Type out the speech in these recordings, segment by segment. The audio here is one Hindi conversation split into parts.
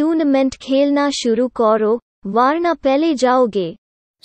टूर्नामेंट खेलना शुरू करो वारना पहले जाओगे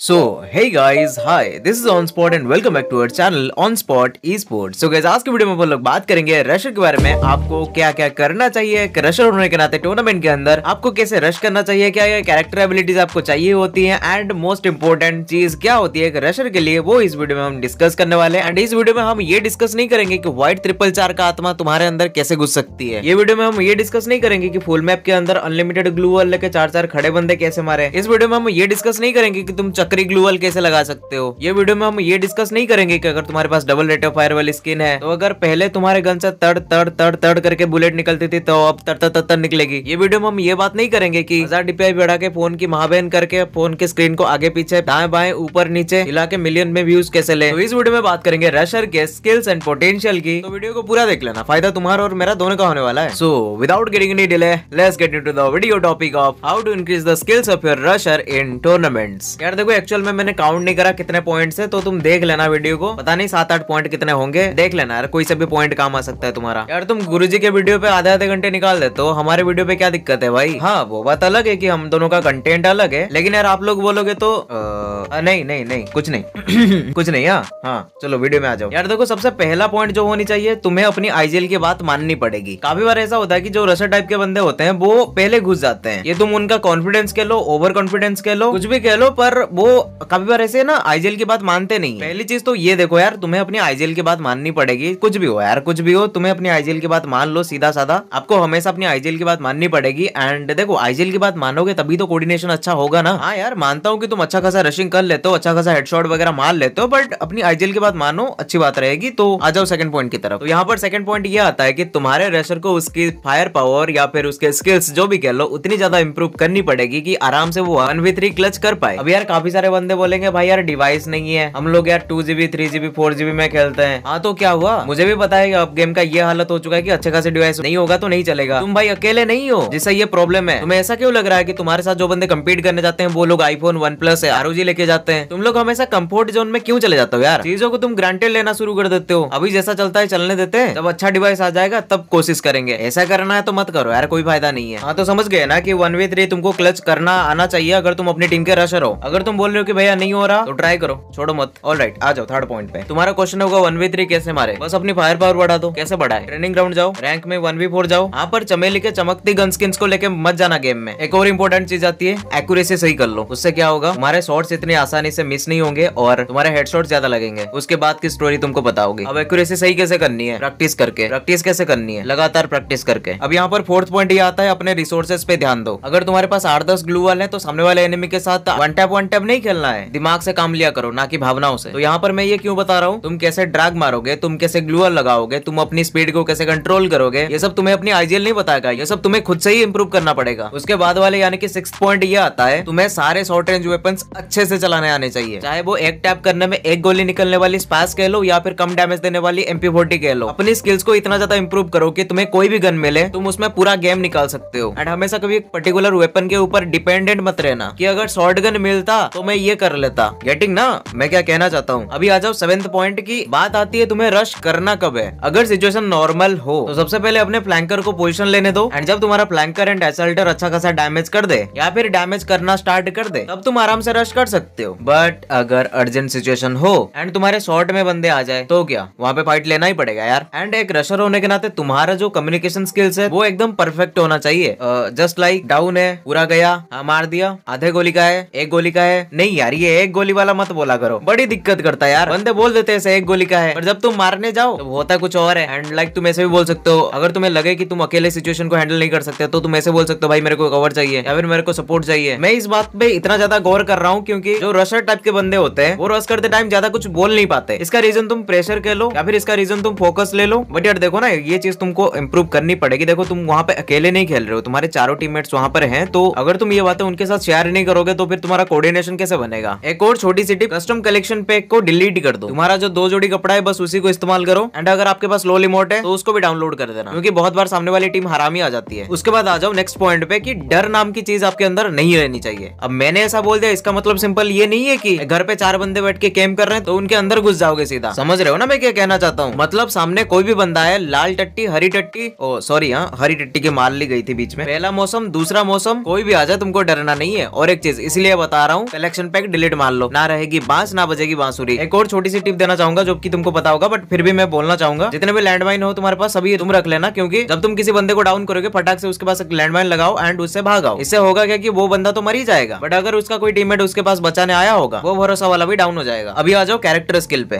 So, hey guys, hi, this is OnSpot and welcome back to our channel OnSpot eSports. So guys, आज के वीडियो में हम लोग बात करेंगे रशर के बारे में आपको क्या क्या करना चाहिए रशर होने के नाते टूर्नामेंट के अंदर आपको कैसे रश करना चाहिए क्या क्या कैरेक्टर एबिलिटीज आपको चाहिए होती है एंड मोस्ट इम्पोर्टेंट चीज क्या होती है रशर के लिए वो इस वीडियो में हम डिस्कस करने वाले एंड इस वीडियो में हम ये डिस्कस नहीं करेंगे की व्हाइट ट्रिपल चार का आत्मा तुम्हारे अंदर कैसे घुस सकती है ये वीडियो में हम ये डिस्कस नहीं करेंगे की फुल मैप के अंदर अनलिमिटेड ग्लू वाले के चार चार खड़े बंदे कैसे मारे इस वीडियो में हम ये डिस्कस नहीं करेंगे की तुम चक्कर चक्री ग्लूअल कैसे लगा सकते हो ये वीडियो में हम ये डिस्कस नहीं करेंगे कि अगर तुम्हारे पास डबल रेट ऑफ फायर वाली स्किन है तो अगर पहले तुम्हारे गन से तड़ तड़ तड़ तड़ करके बुलेट निकलती थी तो अब तड़ तड़ तड़ निकलेगी ये वीडियो में हम ये बात नहीं करेंगे की हजार डीपीआई बढ़ा के फोन की महाबहन करके फोन के स्क्रीन को आगे पीछे दाए बाए ऊपर नीचे हिला के मिलियन में व्यूज कैसे ले तो इस वीडियो में बात करेंगे रशर के स्किल्स एंड पोटेंशियल की तो वीडियो को पूरा देख लेना फायदा तुम्हारा और मेरा दोनों का होने वाला है so without getting any delay let's get into the video topic of how to increase the skills of your rusher in tournaments यार देखो को एक्चुअल में मैंने काउंट नहीं करा कितने पॉइंट है तो तुम देख लेना वीडियो को पता नहीं सात आठ पॉइंट कितने होंगे देख लेना यार कोई से भी पॉइंट काम आ सकता है तुम्हारा यार तुम गुरु के वीडियो पे आधे आधे घंटे निकाल देते हो हमारे वीडियो पे क्या दिक्कत है भाई हाँ वो बात अलग है की हम दोनों का कंटेंट अलग है लेकिन यार आप लोग बोलोगे तो आ, नहीं नहीं नहीं कुछ नहीं कुछ नहीं हाँ हाँ चलो वीडियो में आ जाओ यार देखो सबसे पहला पॉइंट जो होनी चाहिए तुम्हें अपनी आईजीएल की बात माननी पड़ेगी काफी बार ऐसा होता है की जो रसर टाइप के बंदे होते हैं वो पहले घुस जाते हैं ये तुम उनका कॉन्फिडेंस कह लो ओवर कॉन्फिडेंस कह लो कुछ भी कह लो पर वो वो कभी बार ऐसे ना आईजीएल की बात मानते नहीं पहली चीज तो ये देखो यार तुम्हें अपनी आईजीएल की बात माननी पड़ेगी कुछ भी हो यार कुछ भी हो तुम्हें अपनी आईजीएल की बात मान लो सीधा साधा आपको हमेशा अपनी आईजीएल की बात माननी पड़ेगी एंड देखो आईजीएल की बात मानोगे तभी तो कोर्डिनेशन अच्छा होगा ना हाँ यार मानता हूँ कि तुम अच्छा खासा रशिंग कर लेते हो अच्छा खासा हेडशॉट वगैरह मान लेते हो बट अपनी आईजीएल की बात मानो अच्छी बात रहेगी तो आ जाओ सेकंड पॉइंट की तरफ तो यहाँ पर सेकंड पॉइंट ये आता है कि तुम्हारे रेसर को उसकी फायर पावर या फिर उसके स्किल्स जो भी कह लो उतनी ज्यादा इंप्रूव करनी पड़ेगी कि आराम से वो वन वी थ्री क्लच कर पाए अब यार काफी सारे बंदे बोलेंगे भाई यार डिवाइस नहीं है हम लोग यार two GB three GB four GB में खेलते हैं हाँ तो क्या हुआ मुझे भी पता है अब गेम का ये हालत हो चुका है की अच्छे खासे डिवाइस नहीं होगा तो नहीं चलेगा तुम भाई अकेले नहीं हो जिससे ये प्रॉब्लम है तुम्हें ऐसा क्यों लग रहा है की तुम्हारे साथ जो बंदे कम्पीट करने जाते हैं वो लोग आईफोन वन प्लस आर लेके जाते हैं तुम लोग हमेशा कम्फर्ट जोन में क्यों चले जाते हो यार चीजों को तुम ग्रांटेड लेना शुरू कर देते हो अभी जैसा चलता है चलने देते हैं जब अच्छा डिवाइस आ जाएगा तब कोशिश करेंगे ऐसा करना है तो मत करो यार कोई फायदा नहीं है हाँ तो समझ गए ना कि वन वे थ्री तुमको क्लच करना आना चाहिए अगर तुम अपनी टीम के रशर हो अगर तुम बोल रहे हो कि भैया नहीं हो रहा तो ट्राई करो छोड़ो मत ऑल राइट आ जाओ थर्ड पॉइंट पे तुम्हारा क्वेश्चन होगा वन वी थ्री कैसे मारे बस अपनी फायर पावर बढ़ा दो कैसे बढ़ाए ट्रेनिंग ग्राउंड जाओ रैंक में वन वी फोर जाओ यहाँ पर चमेली के चमकती गन स्किन को लेकर मत जाना गेम में एक और इम्पोर्टेंट चीज आती है एक्यूरेसी सही कर लो उससे क्या होगा तुम्हारे शॉर्ट इतने आसानी से मिस नहीं होंगे और तुम्हारे हेडशॉट ज्यादा लगेंगे उसके बाद की स्टोरी तुमको बताओगे अब एक्यूरेसी सही कैसे करनी है प्रैक्टिस करके प्रैक्टिस कैसे करनी है लगातार प्रैक्टिस करके अब यहाँ पर फोर्थ पॉइंट ये आता है अपने रिसोर्सेज पे ध्यान दो अगर तुम्हारे पास आठ दस ग्लू वाले हैं तो सामने वाले एनिमी के साथ वन टैप वन टैप नहीं खेलना है दिमाग से काम लिया करो ना कि भावनाओं से तो यहाँ पर मैं ये क्यों बता रहा हूँ तुम कैसे ड्रैग मारोगे तुम कैसे ग्लूअर लगाओगे तुम अपनी स्पीड को कैसे कंट्रोल करोगे ये सब तुम्हें अपनी आईजीएल नहीं बताएगा ये सब तुम्हें खुद से ही इम्प्रूव करना पड़ेगा उसके बाद वाले यानी कि सिक्स पॉइंट ये आता है तुम्हें सारे शॉर्ट रेंज वेपन अच्छे से चलाने आने चाहिए चाहे वो एक टैप करने में एक गोली निकलने वाली स्पैस कह लो या फिर कम डैमेज देने वाली एमपी फोर्टी कह लो अपनी स्किल्स को इतना ज्यादा इम्प्रूव करो कि तुम्हें कोई भी गन मिले तुम उसमें पूरा गेम निकाल सकते हो एंड हमेशा कभी एक पर्टिकुलर वेपन के ऊपर डिपेंडेंट मत रहना कि अगर शॉर्ट गन मिलता तो तो मैं ये कर लेता गेटिंग ना मैं क्या कहना चाहता हूँ अभी आ जाओ सेवेंथ पॉइंट की बात आती है तुम्हें रश करना कब है अगर सिचुएशन नॉर्मल हो तो सबसे पहले अपने फ्लैंकर को पोजिशन लेने दो एंड जब तुम्हारा फ्लैंकर एंड एसल्टर अच्छा खासा डैमेज कर दे या फिर डैमेज करना स्टार्ट कर दे तब तुम आराम से रश कर सकते हो बट अगर अर्जेंट सिचुएशन हो एंड तुम्हारे शॉर्ट में बंदे आ जाए तो क्या वहाँ पे फाइट लेना ही पड़ेगा यार एंड एक रशर होने के नाते तुम्हारा जो कम्युनिकेशन स्किल्स है वो एकदम परफेक्ट होना चाहिए जस्ट लाइक डाउन है पूरा गया हाँ मार दिया आधे गोली का है एक गोली का है नहीं यार ये एक गोली वाला मत बोला करो बड़ी दिक्कत करता है यार बंदे बोल देते ऐसे एक गोली का है पर जब तुम मारने जाओ तो होता कुछ और है एंड लाइक तुम ऐसे भी बोल सकते हो अगर तुम्हें लगे कि तुम अकेले सिचुएशन को हैंडल नहीं कर सकते तो तुम ऐसे बोल सकते हो भाई मेरे को कवर चाहिए या फिर मेरे को सपोर्ट चाहिए मैं इस बात पे इतना ज्यादा गौर कर रहा हूँ क्योंकि जो रशर टाइप के बंदे होते हैं वो रस करते टाइम ज्यादा कुछ बोल नहीं पाते इसका रीजन तुम प्रेशर कह लो या फिर इसका रीजन तुम फोकस ले लो बट यार देखो ना ये चीज तुमको इम्प्रूव करनी पड़ेगी देखो तुम वहाँ पे अकेले नहीं खेल रहे हो तुम्हारे चारों टीममेट्स वहाँ पर हैं तो अगर तुम ये बातें उनके साथ शेयर नहीं करोगे तो फिर तुम्हारा कोऑर्डिनेशन कैसे बनेगा एक और छोटी सी टिप कस्टम कलेक्शन पैक को डिलीट कर दो तुम्हारा जो दो जोड़ी कपड़ा है बस उसी को इस्तेमाल करो एंड अगर आपके पास लो रिमोट है तो उसको भी डाउनलोड कर देना क्योंकि बहुत बार सामने वाली टीम हरामी आ जाती है उसके बाद आ जाओ नेक्स्ट पॉइंट पे की डर नाम की चीज आपके अंदर नहीं रहनी चाहिए अब मैंने ऐसा बोल दिया इसका मतलब सिंपल ये नहीं है की घर पे चार बंदे बैठ के कैम्प कर रहे हैं तो उनके अंदर घुस जाओगे सीधा समझ रहे हो ना मैं क्या कहना चाहता हूँ मतलब सामने कोई भी बंदा है लाल टट्टी हरी टट्टी ओ सॉरी हाँ हरी टट्टी की मार ली गई थी बीच में पहला मौसम दूसरा मौसम कोई भी आ जाए तुमको डरना नहीं है और एक चीज इसलिए बता रहा हूँ इलेक्शन पैक डिलीट मान लो ना रहेगी बांस ना बजेगी बांसुरी एक और छोटी सी टिप देना चाहूंगा जो की तुमको पता होगा बट फिर भी मैं बोलना चाहूंगा जितने भी लैंड हो तुम्हारे पास सभी तुम रख लेना क्योंकि जब तुम किसी बंदे को डाउन करोगे फटाक से उसके पास एक लैंड लगाओ एंड उससे भागाओ इससे होगा क्या की वो बंदा तो मर ही जाएगा बट अगर उसका कोई टीम उसके पास बचाने आया होगा वो भरोसा वाला भी डाउन हो जाएगा अभी आ जाओ कैरेक्टर स्किल पे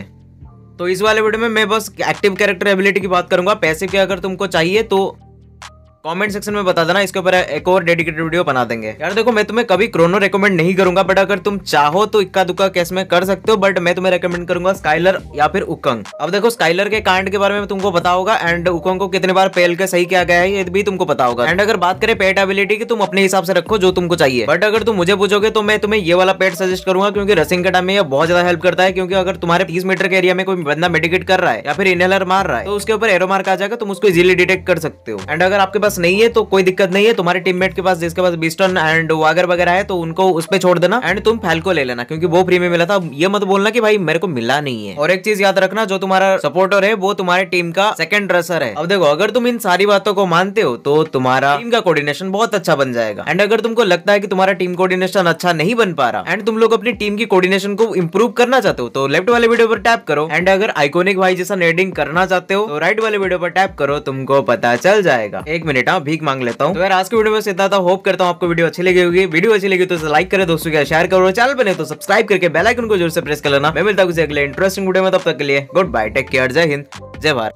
तो इस वाले वीडियो में मैं बस एक्टिव कैरेक्टर एबिलिटी की बात करूंगा पैसे के अगर तुमको चाहिए तो कमेंट सेक्शन में बता देना इसके ऊपर एक और डेडिकेटेड वीडियो बना देंगे यार देखो मैं तुम्हें कभी क्रोनो रेकमेंड नहीं करूंगा बट अगर तुम चाहो तो इक्का दुक्का केस में कर सकते हो बट मैं तुम्हें रेकमेंड करूंगा स्काइलर या फिर उकंग अब देखो स्काइलर के कांड के बारे में तुमको पता होगा एंड उकंग को कितने बार पेल के सही किया गया है ये भी तुमको पता होगा एंड अगर बात करें पेट एबिलिटी की तुम अपने हिसाब से रखो जो तुमको चाहिए बट अगर तुम मुझे पूछोगे तो मैं तुम्हें ये वाला पेट सजेस्ट करूंगा क्योंकि रसिंग के टाइम में यह बहुत ज्यादा हेल्प करता है क्योंकि अगर तुम्हारे तीस मीटर के एरिया में कोई बंदा मेडिकेट कर रहा है या फिर इनहेलर मार रहा है तो उसके ऊपर एरो मार्क आ जाएगा तुम उसको इजिली डिटेक्ट कर सकते हो एंड अगर आपके पास पास नहीं है तो कोई दिक्कत नहीं है तुम्हारे टीममेट के पास जिसके पास बिस्टन एंड वागर वगैरह है तो उनको उस पर छोड़ देना एंड तुम फैलको ले लेना क्योंकि वो फ्री में मिला था ये मत बोलना कि भाई मेरे को मिला नहीं है और एक चीज याद रखना जो तुम्हारा सपोर्टर है वो तुम्हारे टीम का सेकंड रसर है अब देखो अगर तुम इन सारी बातों को मानते हो तो तुम्हारा टीम का कोऑर्डिनेशन बहुत अच्छा बन जाएगा एंड अगर तुमको लगता है कि तुम्हारा टीम कोऑर्डिनेशन अच्छा नहीं बन पा रहा एंड तुम लोग अपनी टीम की कोऑर्डिनेशन को इम्प्रूव करना चाहते हो तो लेफ्ट वाले वीडियो पर टैप करो एंड अगर आइकोनिक भाई जैसा नेडिंग करना चाहते हो तो राइट वाले वीडियो पर टैप करो तुमको पता चल जाएगा एक मिनट बेटा भीख मांग लेता हूँ तो आज के वीडियो में इतना था होप करता हूँ आपको वीडियो अच्छी लगी होगी वीडियो अच्छी लगी तो लाइक करें दोस्तों के शेयर करो चैनल पर तो सब्सक्राइब करके बेलाइकन को जोर से प्रेस कर लेना मैं मिलता हूँ अगले इंटरेस्टिंग वीडियो में तब तक के लिए गुड बाय टेक केयर जय हिंद जय भारत